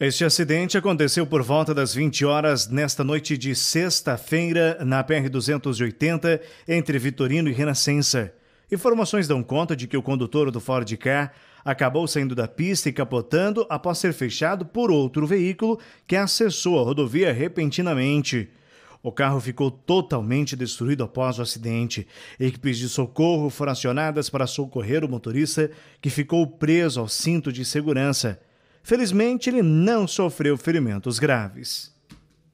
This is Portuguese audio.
Este acidente aconteceu por volta das 20 horas nesta noite de sexta-feira na PR-280 entre Vitorino e Renascença. Informações dão conta de que o condutor do Ford Car acabou saindo da pista e capotando após ser fechado por outro veículo que acessou a rodovia repentinamente. O carro ficou totalmente destruído após o acidente. Equipes de socorro foram acionadas para socorrer o motorista, que ficou preso ao cinto de segurança. Felizmente, ele não sofreu ferimentos graves.